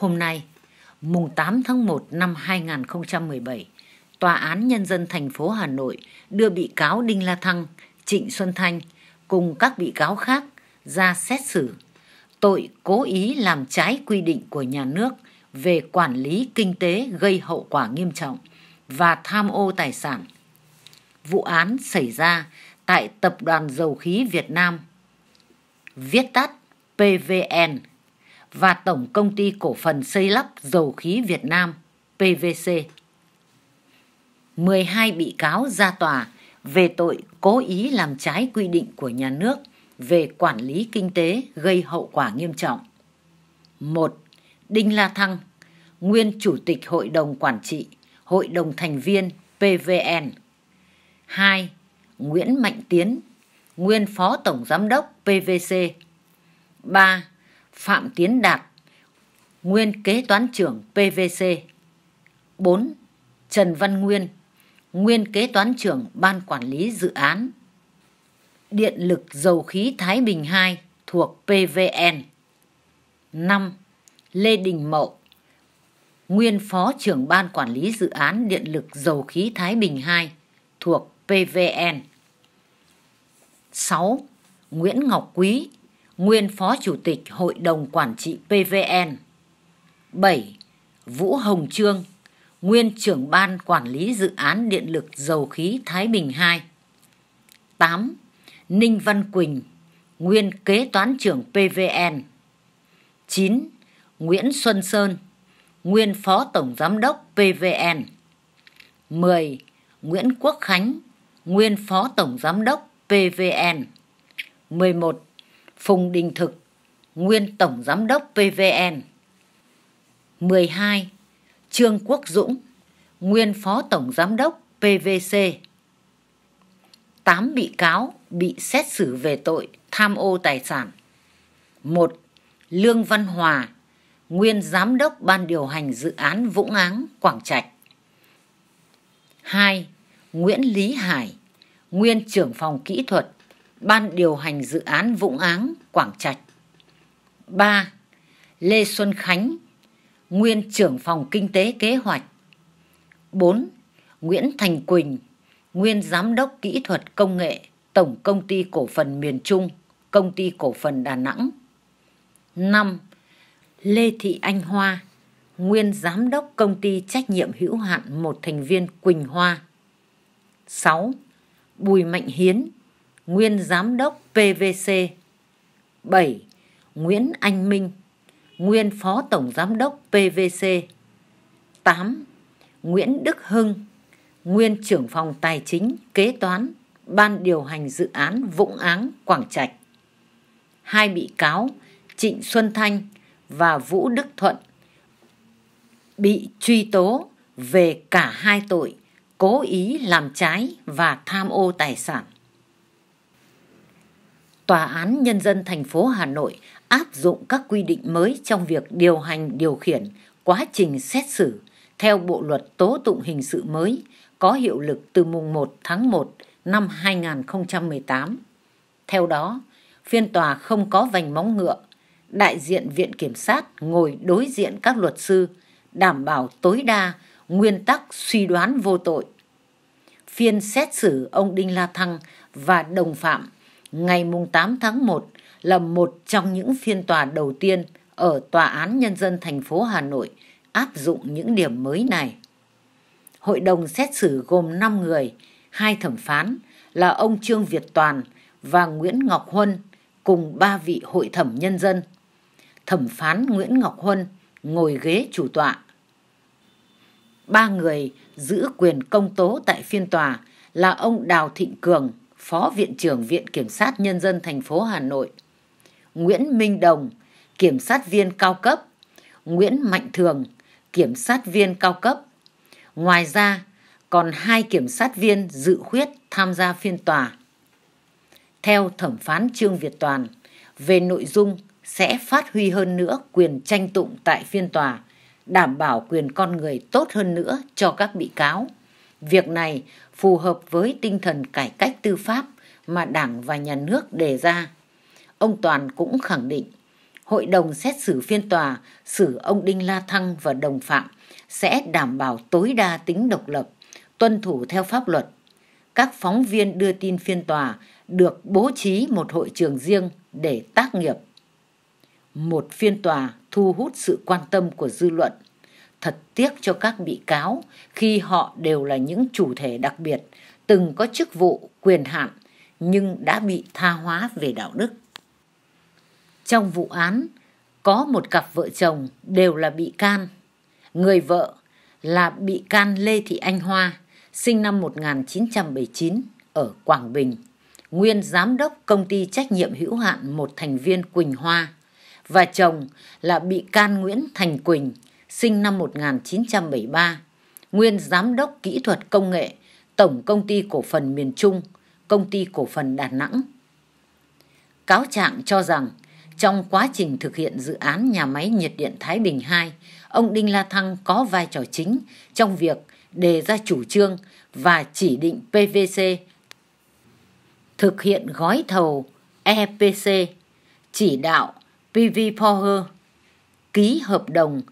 Hôm nay, mùng 8 tháng 1 năm 2017, Tòa án Nhân dân thành phố Hà Nội đưa bị cáo Đinh La Thăng, Trịnh Xuân Thanh cùng các bị cáo khác ra xét xử tội cố ý làm trái quy định của nhà nước về quản lý kinh tế gây hậu quả nghiêm trọng và tham ô tài sản. Vụ án xảy ra tại Tập đoàn Dầu khí Việt Nam, viết tắt PVN và Tổng Công ty Cổ phần Xây lắp Dầu khí Việt Nam PVC. 12 bị cáo ra tòa về tội cố ý làm trái quy định của nhà nước về quản lý kinh tế gây hậu quả nghiêm trọng. 1. Đinh La Thăng, nguyên Chủ tịch Hội đồng Quản trị, Hội đồng Thành viên PVN. 2. Nguyễn Mạnh Tiến, nguyên Phó Tổng Giám đốc PVC. 3. Phạm Tiến Đạt, nguyên kế toán trưởng PVC. 4. Trần Văn Nguyên, nguyên kế toán trưởng Ban Quản lý Dự án. Điện lực Dầu khí Thái Bình 2 thuộc PVN. 5. Lê Đình Mậu, nguyên phó trưởng Ban Quản lý Dự án Điện lực Dầu khí Thái Bình 2 thuộc PVN. 6. Nguyễn Ngọc Quý, nguyên Phó Chủ tịch Hội đồng Quản trị PVN. 7. Vũ Hồng Trương, nguyên trưởng ban quản lý dự án điện lực dầu khí Thái Bình 2. 8. Ninh Văn Quỳnh, nguyên kế toán trưởng PVN. 9. Nguyễn Xuân Sơn, nguyên phó tổng giám đốc PVN. 10. Nguyễn Quốc Khánh, nguyên phó tổng giám đốc PVN. 11. Phùng Đình Thực, nguyên Tổng Giám đốc PVN. 12. Trương Quốc Dũng, nguyên Phó Tổng Giám đốc PVC. 8 bị cáo bị xét xử về tội tham ô tài sản. 1. Lương Văn Hòa, nguyên Giám đốc Ban điều hành dự án Vũng Áng, Quảng Trạch. 2. Nguyễn Lý Hải, nguyên trưởng phòng kỹ thuật Ban điều hành dự án Vũng Áng, Quảng Trạch. 3. Lê Xuân Khánh, nguyên trưởng phòng kinh tế kế hoạch. 4. Nguyễn Thành Quỳnh, nguyên giám đốc kỹ thuật công nghệ, Tổng công ty cổ phần miền Trung, công ty cổ phần Đà Nẵng. 5. Lê Thị Anh Hoa, nguyên giám đốc công ty trách nhiệm hữu hạn một thành viên Quỳnh Hoa. 6. Bùi Mạnh Hiến, nguyên giám đốc PVC. 7. Nguyễn Anh Minh, nguyên phó tổng giám đốc PVC. 8. Nguyễn Đức Hưng, nguyên trưởng phòng tài chính, kế toán, ban điều hành dự án Vũng Áng, Quảng Trạch. Hai bị cáo Trịnh Xuân Thanh và Vũ Đức Thuận bị truy tố về cả hai tội cố ý làm trái và tham ô tài sản. Tòa án Nhân dân thành phố Hà Nội áp dụng các quy định mới trong việc điều hành điều khiển quá trình xét xử theo Bộ Luật Tố Tụng Hình sự mới có hiệu lực từ mùng 1 tháng 1 năm 2018. Theo đó, phiên tòa không có vành móng ngựa, đại diện Viện Kiểm sát ngồi đối diện các luật sư, đảm bảo tối đa nguyên tắc suy đoán vô tội. Phiên xét xử ông Đinh La Thăng và đồng phạm ngày 8 tháng 1 là một trong những phiên tòa đầu tiên ở Tòa án Nhân dân thành phố Hà Nội áp dụng những điểm mới này. Hội đồng xét xử gồm 5 người, hai thẩm phán là ông Trương Việt Toàn và Nguyễn Ngọc Huân cùng ba vị hội thẩm nhân dân. Thẩm phán Nguyễn Ngọc Huân ngồi ghế chủ tọa. Ba người giữ quyền công tố tại phiên tòa là ông Đào Thịnh Cường, Phó Viện trưởng Viện Kiểm sát Nhân dân thành phố Hà Nội, Nguyễn Minh Đồng, Kiểm sát viên cao cấp, Nguyễn Mạnh Thường, Kiểm sát viên cao cấp. Ngoài ra, còn hai kiểm sát viên dự khuyết tham gia phiên tòa. Theo thẩm phán Trương Việt Toàn, về nội dung sẽ phát huy hơn nữa quyền tranh tụng tại phiên tòa, đảm bảo quyền con người tốt hơn nữa cho các bị cáo. Việc này phù hợp với tinh thần cải cách tư pháp mà Đảng và Nhà nước đề ra. Ông Toàn cũng khẳng định, hội đồng xét xử phiên tòa xử ông Đinh La Thăng và đồng phạm sẽ đảm bảo tối đa tính độc lập, tuân thủ theo pháp luật. Các phóng viên đưa tin phiên tòa được bố trí một hội trường riêng để tác nghiệp. Một phiên tòa thu hút sự quan tâm của dư luận. Thật tiếc cho các bị cáo khi họ đều là những chủ thể đặc biệt, từng có chức vụ, quyền hạn nhưng đã bị tha hóa về đạo đức. Trong vụ án, có một cặp vợ chồng đều là bị can. Người vợ là bị can Lê Thị Anh Hoa, sinh năm 1979 ở Quảng Bình, nguyên giám đốc công ty trách nhiệm hữu hạn một thành viên Quỳnh Hoa và chồng là bị can Nguyễn Thành Quỳnh, sinh năm 1973, nguyên giám đốc kỹ thuật công nghệ, Tổng công ty cổ phần miền Trung, công ty cổ phần Đà Nẵng. Cáo trạng cho rằng trong quá trình thực hiện dự án nhà máy nhiệt điện Thái Bình 2, ông Đinh La Thăng có vai trò chính trong việc đề ra chủ trương và chỉ định PVC thực hiện gói thầu EPC, chỉ đạo PV Power, ký hợp đồng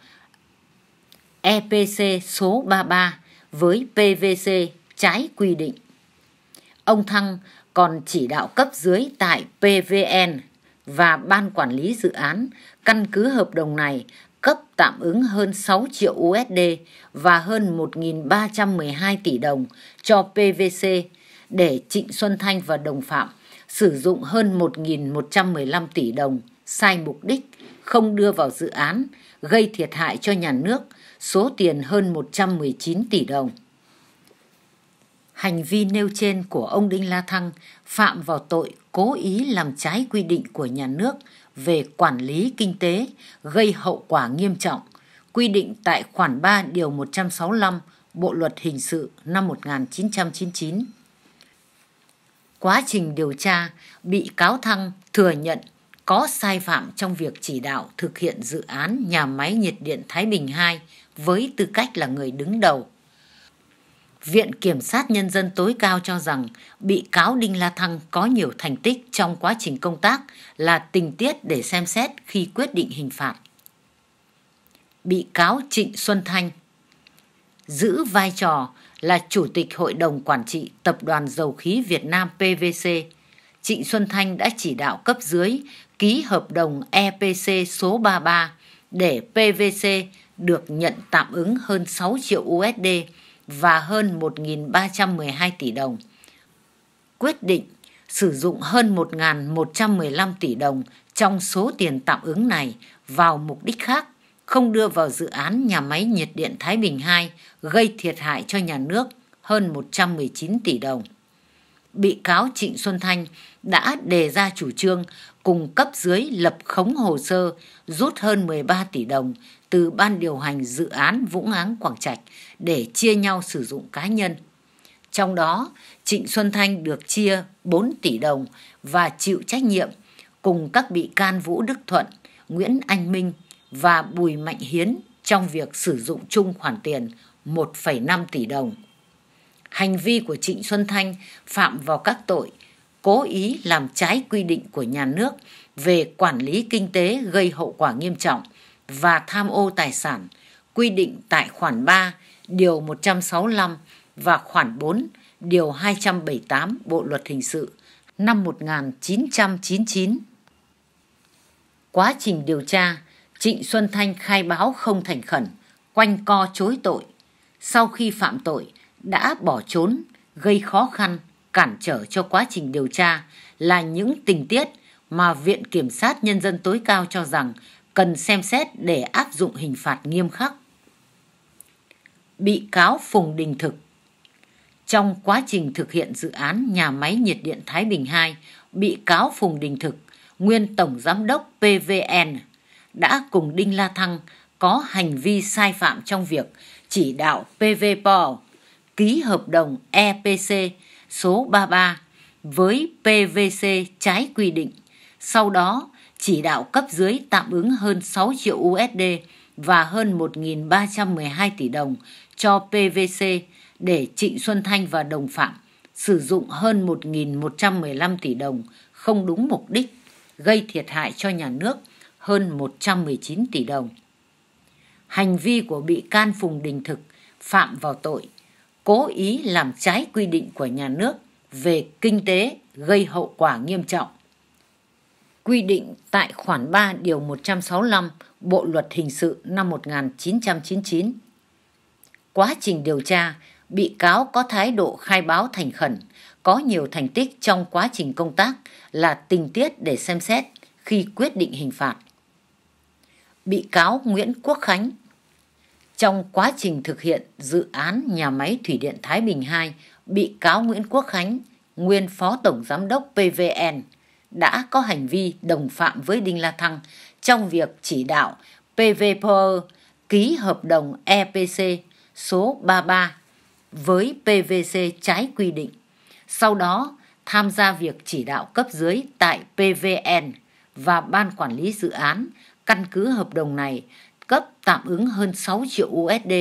EPC số 33 với PVC trái quy định. Ông Thăng còn chỉ đạo cấp dưới tại PVN và Ban Quản lý Dự án căn cứ hợp đồng này cấp tạm ứng hơn 6 triệu USD và hơn 1.312 tỷ đồng cho PVC để Trịnh Xuân Thanh và đồng phạm sử dụng hơn 1.115 tỷ đồng sai mục đích, không đưa vào dự án, gây thiệt hại cho nhà nước số tiền hơn 119 tỷ đồng. Hành vi nêu trên của ông Đinh La Thăng phạm vào tội cố ý làm trái quy định của nhà nước về quản lý kinh tế gây hậu quả nghiêm trọng, quy định tại khoản 3 điều 165 Bộ luật hình sự năm 1999. Quá trình điều tra, bị cáo Thăng thừa nhận có sai phạm trong việc chỉ đạo thực hiện dự án nhà máy nhiệt điện Thái Bình 2 với tư cách là người đứng đầu. Viện Kiểm sát Nhân dân tối cao cho rằng bị cáo Đinh La Thăng có nhiều thành tích trong quá trình công tác là tình tiết để xem xét khi quyết định hình phạt. Bị cáo Trịnh Xuân Thanh giữ vai trò là Chủ tịch Hội đồng Quản trị Tập đoàn Dầu khí Việt Nam PVC Trịnh Xuân Thanh đã chỉ đạo cấp dưới ký hợp đồng EPC số 33 để PVC được nhận tạm ứng hơn 6 triệu USD và hơn 1.312 tỷ đồng. Quyết định sử dụng hơn 1.115 tỷ đồng trong số tiền tạm ứng này vào mục đích khác, không đưa vào dự án nhà máy nhiệt điện Thái Bình II gây thiệt hại cho nhà nước hơn 119 tỷ đồng. Bị cáo Trịnh Xuân Thanh đã đề ra chủ trương cùng cấp dưới lập khống hồ sơ rút hơn 13 tỷ đồng từ ban điều hành dự án Vũng Áng Quảng Trạch để chia nhau sử dụng cá nhân. Trong đó, Trịnh Xuân Thanh được chia 4 tỷ đồng và chịu trách nhiệm cùng các bị can Vũ Đức Thuận, Nguyễn Anh Minh và Bùi Mạnh Hiến trong việc sử dụng chung khoản tiền 1,5 tỷ đồng. Hành vi của Trịnh Xuân Thanh phạm vào các tội cố ý làm trái quy định của nhà nước về quản lý kinh tế gây hậu quả nghiêm trọng và tham ô tài sản quy định tại khoản 3, điều 165 và khoản 4, điều 278 Bộ luật hình sự năm 1999. Quá trình điều tra, Trịnh Xuân Thanh khai báo không thành khẩn, quanh co chối tội. Sau khi phạm tội, đã bỏ trốn, gây khó khăn cản trở cho quá trình điều tra là những tình tiết mà Viện Kiểm sát Nhân dân tối cao cho rằng cần xem xét để áp dụng hình phạt nghiêm khắc. Bị cáo Phùng Đình Thực Trong quá trình thực hiện dự án nhà máy nhiệt điện Thái Bình 2, bị cáo Phùng Đình Thực, nguyên Tổng Giám đốc PVN, đã cùng Đinh La Thăng có hành vi sai phạm trong việc chỉ đạo PVPOL ký hợp đồng EPC số 33 với PVC trái quy định. Sau đó, chỉ đạo cấp dưới tạm ứng hơn 6 triệu USD và hơn 1.312 tỷ đồng cho PVC để Trịnh Xuân Thanh và đồng phạm sử dụng hơn 1.115 tỷ đồng không đúng mục đích, gây thiệt hại cho nhà nước hơn 119 tỷ đồng. Hành vi của bị can Phùng Đình Thực phạm vào tội cố ý làm trái quy định của nhà nước về kinh tế gây hậu quả nghiêm trọng. Quy định tại khoản 3 điều 165 Bộ luật hình sự năm 1999. Quá trình điều tra, bị cáo có thái độ khai báo thành khẩn, có nhiều thành tích trong quá trình công tác là tình tiết để xem xét khi quyết định hình phạt. Bị cáo Nguyễn Quốc Khánh trong quá trình thực hiện dự án nhà máy Thủy điện Thái Bình 2, bị cáo Nguyễn Quốc Khánh, nguyên Phó Tổng Giám đốc PVN, đã có hành vi đồng phạm với Đinh La Thăng trong việc chỉ đạo PVPOE ký hợp đồng EPC số 33 với PVC trái quy định. Sau đó, tham gia việc chỉ đạo cấp dưới tại PVN và Ban Quản lý Dự án căn cứ hợp đồng này cấp tạm ứng hơn 6 triệu USD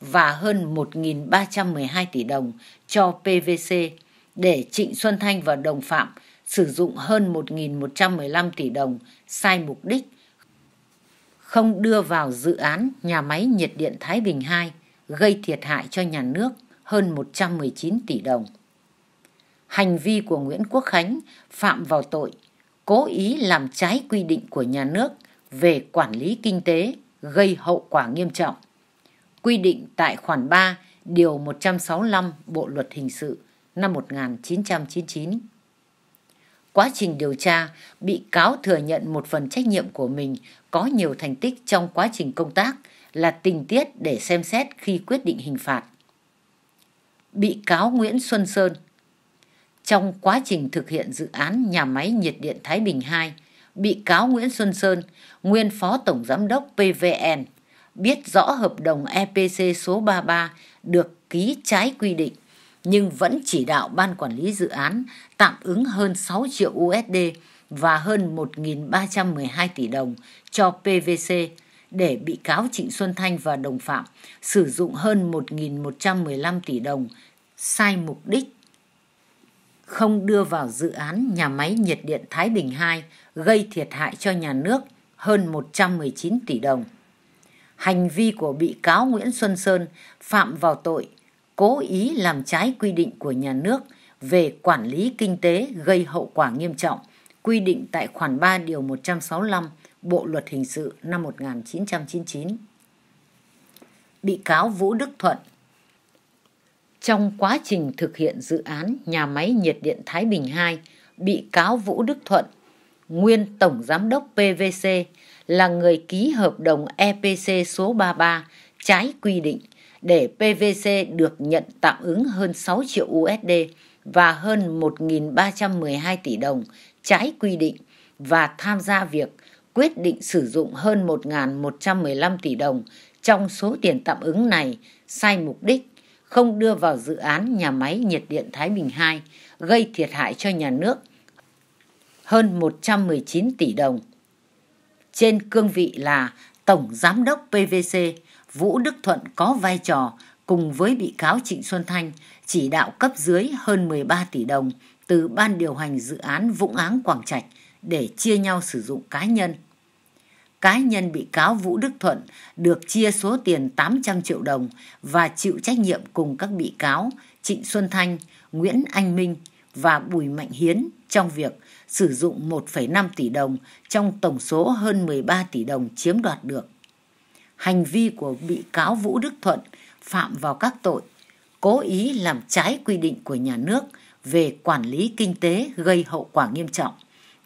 và hơn 1.312 tỷ đồng cho PVC để Trịnh Xuân Thanh và đồng phạm sử dụng hơn 1.115 tỷ đồng sai mục đích, không đưa vào dự án nhà máy nhiệt điện Thái Bình 2 gây thiệt hại cho nhà nước hơn 119 tỷ đồng. Hành vi của Nguyễn Quốc Khánh phạm vào tội cố ý làm trái quy định của nhà nước về quản lý kinh tế gây hậu quả nghiêm trọng. Quy định tại khoản 3, điều 165 Bộ luật hình sự năm 1999. Quá trình điều tra, bị cáo thừa nhận một phần trách nhiệm của mình có nhiều thành tích trong quá trình công tác là tình tiết để xem xét khi quyết định hình phạt. Bị cáo Nguyễn Xuân Sơn Trong quá trình thực hiện dự án nhà máy nhiệt điện Thái Bình 2, bị cáo Nguyễn Xuân Sơn, nguyên Phó Tổng Giám đốc PVN, biết rõ hợp đồng EPC số 33 được ký trái quy định nhưng vẫn chỉ đạo Ban Quản lý Dự án tạm ứng hơn 6 triệu USD và hơn 1.312 tỷ đồng cho PVC để bị cáo Trịnh Xuân Thanh và đồng phạm sử dụng hơn 1.115 tỷ đồng sai mục đích không đưa vào dự án nhà máy nhiệt điện Thái Bình 2 gây thiệt hại cho nhà nước hơn 119 tỷ đồng. Hành vi của bị cáo Nguyễn Xuân Sơn phạm vào tội cố ý làm trái quy định của nhà nước về quản lý kinh tế gây hậu quả nghiêm trọng, quy định tại khoản 3 điều 165 Bộ luật hình sự năm 1999. Bị cáo Vũ Đức Thuận Trong quá trình thực hiện dự án nhà máy nhiệt điện Thái Bình 2, bị cáo Vũ Đức Thuận nguyên Tổng Giám đốc PVC, là người ký hợp đồng EPC số 33 trái quy định để PVC được nhận tạm ứng hơn 6 triệu USD và hơn 1.312 tỷ đồng trái quy định và tham gia việc quyết định sử dụng hơn 1.115 tỷ đồng trong số tiền tạm ứng này sai mục đích, không đưa vào dự án nhà máy nhiệt điện Thái Bình 2 gây thiệt hại cho nhà nước hơn 119 tỷ đồng. Trên cương vị là Tổng Giám đốc PVC, Vũ Đức Thuận có vai trò cùng với bị cáo Trịnh Xuân Thanh chỉ đạo cấp dưới hơn 13 tỷ đồng từ Ban điều hành dự án Vũng Áng Quảng Trạch để chia nhau sử dụng cá nhân. Cá nhân bị cáo Vũ Đức Thuận được chia số tiền 800 triệu đồng và chịu trách nhiệm cùng các bị cáo Trịnh Xuân Thanh, Nguyễn Anh Minh, và Bùi Mạnh Hiến trong việc sử dụng 1,5 tỷ đồng trong tổng số hơn 13 tỷ đồng chiếm đoạt được. Hành vi của bị cáo Vũ Đức Thuận phạm vào các tội cố ý làm trái quy định của nhà nước về quản lý kinh tế gây hậu quả nghiêm trọng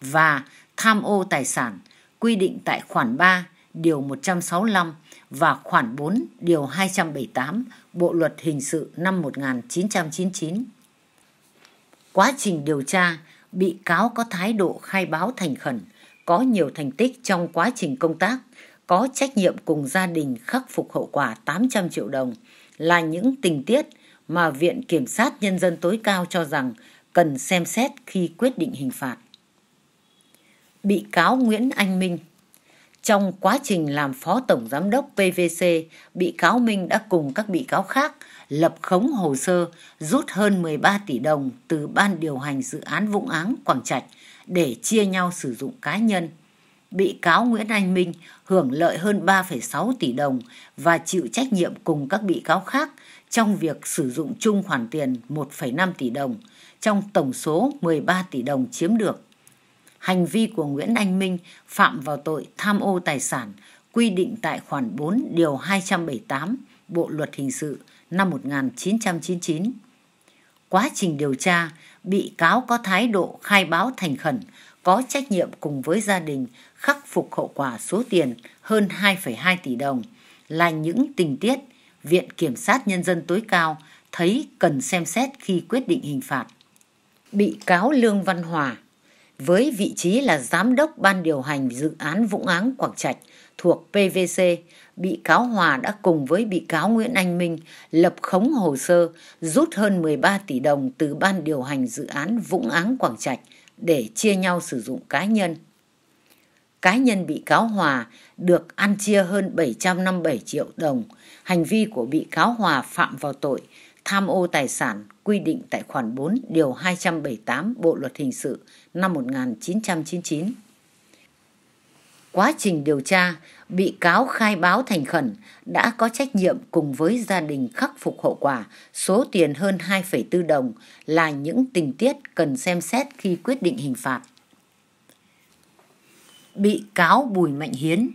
và tham ô tài sản quy định tại khoản 3 điều 165 và khoản 4 điều 278 Bộ luật hình sự năm 1999. Quá trình điều tra, bị cáo có thái độ khai báo thành khẩn, có nhiều thành tích trong quá trình công tác, có trách nhiệm cùng gia đình khắc phục hậu quả 800 triệu đồng là những tình tiết mà Viện Kiểm sát Nhân dân tối cao cho rằng cần xem xét khi quyết định hình phạt. Bị cáo Nguyễn Anh Minh trong quá trình làm phó tổng giám đốc PVC, bị cáo Minh đã cùng các bị cáo khác lập khống hồ sơ rút hơn 13 tỷ đồng từ ban điều hành dự án Vũng Áng Quảng Trạch để chia nhau sử dụng cá nhân. Bị cáo Nguyễn Anh Minh hưởng lợi hơn 3,6 tỷ đồng và chịu trách nhiệm cùng các bị cáo khác trong việc sử dụng chung khoản tiền 1,5 tỷ đồng trong tổng số 13 tỷ đồng chiếm được hành vi của Nguyễn Anh Minh phạm vào tội tham ô tài sản quy định tại khoản 4 điều 278 Bộ Luật Hình sự năm 1999. Quá trình điều tra, bị cáo có thái độ khai báo thành khẩn, có trách nhiệm cùng với gia đình khắc phục hậu quả số tiền hơn 2,2 tỷ đồng là những tình tiết Viện Kiểm sát Nhân dân tối cao thấy cần xem xét khi quyết định hình phạt. Bị cáo Lương Văn Hòa với vị trí là giám đốc ban điều hành dự án Vũng Áng Quảng Trạch thuộc PVC, bị cáo Hòa đã cùng với bị cáo Nguyễn Anh Minh lập khống hồ sơ rút hơn 13 tỷ đồng từ ban điều hành dự án Vũng Áng Quảng Trạch để chia nhau sử dụng cá nhân. Cá nhân bị cáo Hòa được ăn chia hơn 757 triệu đồng. Hành vi của bị cáo Hòa phạm vào tội tham ô tài sản quy định tại khoản 4 điều 278 Bộ luật hình sự năm 1999. Quá trình điều tra, bị cáo khai báo thành khẩn đã có trách nhiệm cùng với gia đình khắc phục hậu quả số tiền hơn 2,4 đồng là những tình tiết cần xem xét khi quyết định hình phạt. Bị cáo Bùi Mạnh Hiến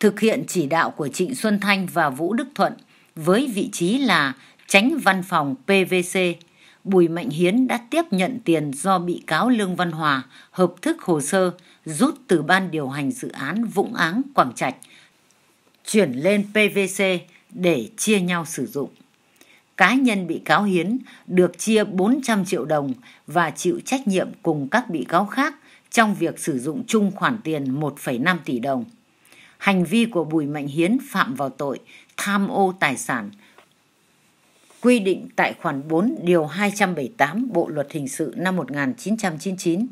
thực hiện chỉ đạo của Trịnh Xuân Thanh và Vũ Đức Thuận với vị trí là tránh văn phòng PVC, Bùi Mạnh Hiến đã tiếp nhận tiền do bị cáo Lương Văn Hòa hợp thức hồ sơ rút từ ban điều hành dự án Vũng Áng Quảng Trạch, chuyển lên PVC để chia nhau sử dụng. Cá nhân bị cáo Hiến được chia 400 triệu đồng và chịu trách nhiệm cùng các bị cáo khác trong việc sử dụng chung khoản tiền 1,5 tỷ đồng. Hành vi của Bùi Mạnh Hiến phạm vào tội tham ô tài sản – quy định tại khoản 4 điều 278 Bộ luật hình sự năm 1999.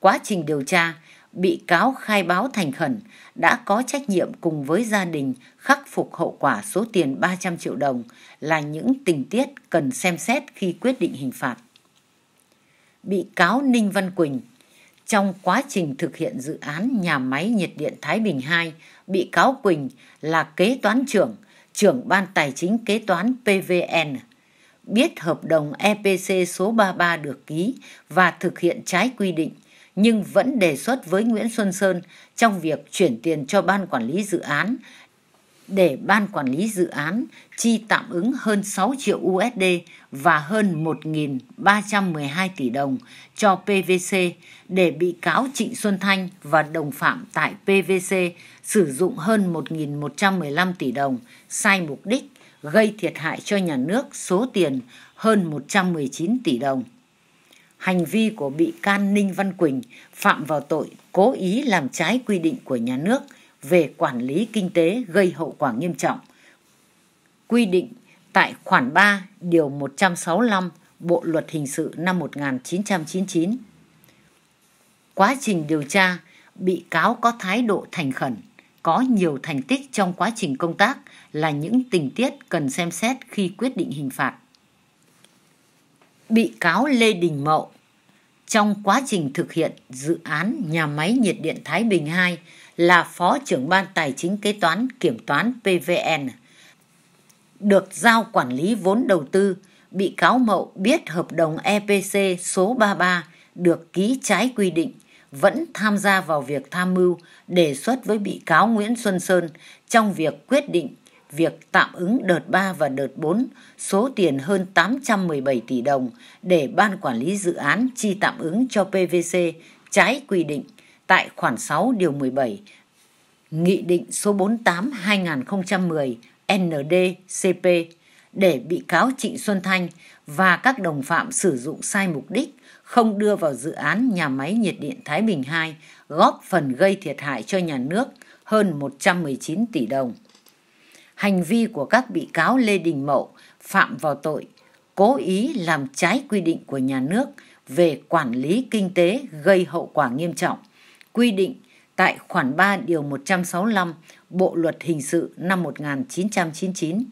Quá trình điều tra, bị cáo khai báo thành khẩn đã có trách nhiệm cùng với gia đình khắc phục hậu quả số tiền 300 triệu đồng là những tình tiết cần xem xét khi quyết định hình phạt. Bị cáo Ninh Văn Quỳnh trong quá trình thực hiện dự án nhà máy nhiệt điện Thái Bình 2, bị cáo Quỳnh là kế toán trưởng trưởng ban tài chính kế toán PVN, biết hợp đồng EPC số 33 được ký và thực hiện trái quy định, nhưng vẫn đề xuất với Nguyễn Xuân Sơn trong việc chuyển tiền cho ban quản lý dự án để ban quản lý dự án chi tạm ứng hơn 6 triệu USD và hơn 1.312 tỷ đồng cho PVC để bị cáo Trịnh Xuân Thanh và đồng phạm tại PVC sử dụng hơn 1.115 tỷ đồng sai mục đích gây thiệt hại cho nhà nước số tiền hơn 119 tỷ đồng. Hành vi của bị can Ninh Văn Quỳnh phạm vào tội cố ý làm trái quy định của nhà nước – về quản lý kinh tế gây hậu quả nghiêm trọng. Quy định tại khoản 3 điều 165 Bộ luật hình sự năm 1999. Quá trình điều tra, bị cáo có thái độ thành khẩn, có nhiều thành tích trong quá trình công tác là những tình tiết cần xem xét khi quyết định hình phạt. Bị cáo Lê Đình Mậu trong quá trình thực hiện dự án nhà máy nhiệt điện Thái Bình 2 là Phó trưởng Ban Tài chính Kế toán Kiểm toán PVN. Được giao quản lý vốn đầu tư, bị cáo Mậu biết hợp đồng EPC số 33 được ký trái quy định, vẫn tham gia vào việc tham mưu đề xuất với bị cáo Nguyễn Xuân Sơn trong việc quyết định việc tạm ứng đợt 3 và đợt 4 số tiền hơn 817 tỷ đồng để Ban Quản lý Dự án chi tạm ứng cho PVC trái quy định tại khoản 6 điều 17 Nghị định số 48-2010 NDCP để bị cáo Trịnh Xuân Thanh và các đồng phạm sử dụng sai mục đích không đưa vào dự án nhà máy nhiệt điện Thái Bình II góp phần gây thiệt hại cho nhà nước hơn 119 tỷ đồng. Hành vi của các bị cáo Lê Đình Mậu phạm vào tội cố ý làm trái quy định của nhà nước về quản lý kinh tế gây hậu quả nghiêm trọng – quy định tại khoản 3 điều 165 Bộ luật hình sự năm 1999.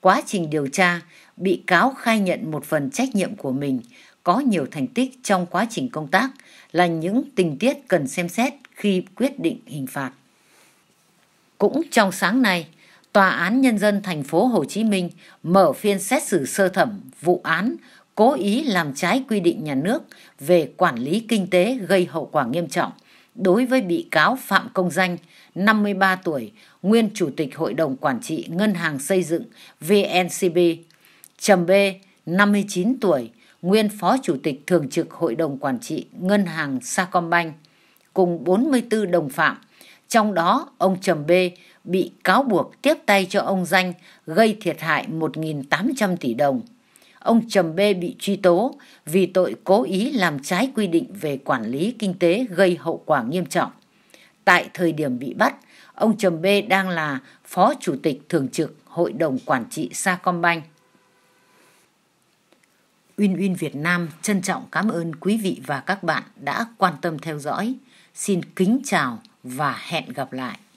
Quá trình điều tra, bị cáo khai nhận một phần trách nhiệm của mình có nhiều thành tích trong quá trình công tác là những tình tiết cần xem xét khi quyết định hình phạt. Cũng trong sáng nay, Tòa án Nhân dân thành phố Hồ Chí Minh mở phiên xét xử sơ thẩm vụ án cố ý làm trái quy định nhà nước về quản lý kinh tế gây hậu quả nghiêm trọng – đối với bị cáo Phạm Công Danh, 53 tuổi, nguyên Chủ tịch Hội đồng Quản trị Ngân hàng Xây dựng VNCB, Trầm B, 59 tuổi, nguyên Phó Chủ tịch Thường trực Hội đồng Quản trị Ngân hàng Sacombank, cùng 44 đồng phạm. Trong đó, ông Trầm B bị cáo buộc tiếp tay cho ông Danh gây thiệt hại 1.800 tỷ đồng ông Trầm Bê bị truy tố vì tội cố ý làm trái quy định về quản lý kinh tế gây hậu quả nghiêm trọng. Tại thời điểm bị bắt, ông Trầm Bê đang là Phó Chủ tịch Thường trực Hội đồng Quản trị Sacombank. Uyên Uyên Việt Nam trân trọng cảm ơn quý vị và các bạn đã quan tâm theo dõi. Xin kính chào và hẹn gặp lại.